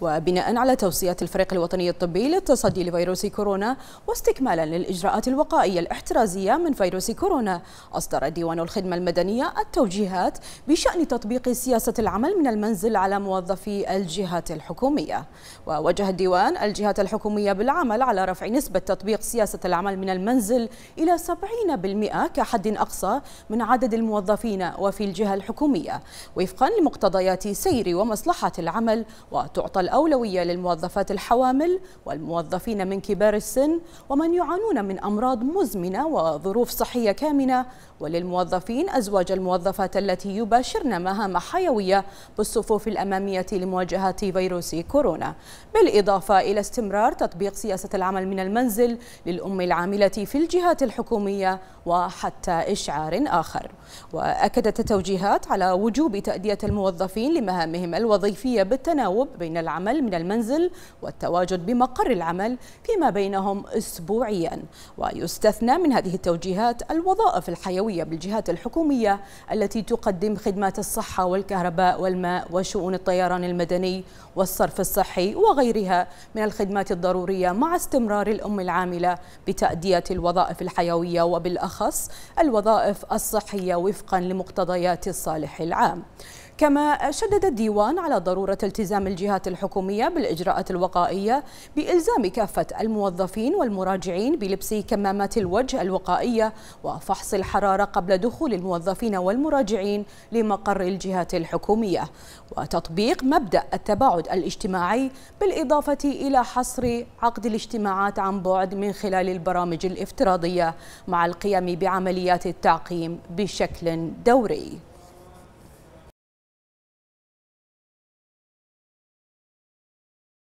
وبناء على توصيات الفريق الوطني الطبي للتصدي لفيروس كورونا واستكمالا للإجراءات الوقائية الاحترازية من فيروس كورونا أصدر ديوان الخدمة المدنية التوجيهات بشأن تطبيق سياسة العمل من المنزل على موظفي الجهات الحكومية ووجه الديوان الجهات الحكومية بالعمل على رفع نسبة تطبيق سياسة العمل من المنزل إلى 70% كحد أقصى من عدد الموظفين وفي الجهة الحكومية وفقا لمقتضيات سير ومصلحة العمل وتعطى الأولوية للموظفات الحوامل والموظفين من كبار السن ومن يعانون من أمراض مزمنة وظروف صحية كامنة وللموظفين أزواج الموظفات التي يباشرن مهام حيوية بالصفوف الأمامية لمواجهة فيروس كورونا بالإضافة إلى استمرار تطبيق سياسة العمل من المنزل للأم العاملة في الجهات الحكومية وحتى إشعار آخر وأكدت التوجيهات على وجوب تأدية الموظفين لمهامهم الوظيفية بالتناوب بين العمل العمل من المنزل والتواجد بمقر العمل فيما بينهم أسبوعيا ويستثنى من هذه التوجيهات الوظائف الحيوية بالجهات الحكومية التي تقدم خدمات الصحة والكهرباء والماء وشؤون الطيران المدني والصرف الصحي وغيرها من الخدمات الضرورية مع استمرار الأم العاملة بتأدية الوظائف الحيوية وبالأخص الوظائف الصحية وفقا لمقتضيات الصالح العام كما شدد الديوان على ضرورة التزام الجهات الحكومية الحكومية بالإجراءات الوقائية بإلزام كافة الموظفين والمراجعين بلبس كمامات الوجه الوقائية وفحص الحرارة قبل دخول الموظفين والمراجعين لمقر الجهات الحكومية وتطبيق مبدأ التباعد الاجتماعي بالإضافة إلى حصر عقد الاجتماعات عن بعد من خلال البرامج الافتراضية مع القيام بعمليات التعقيم بشكل دوري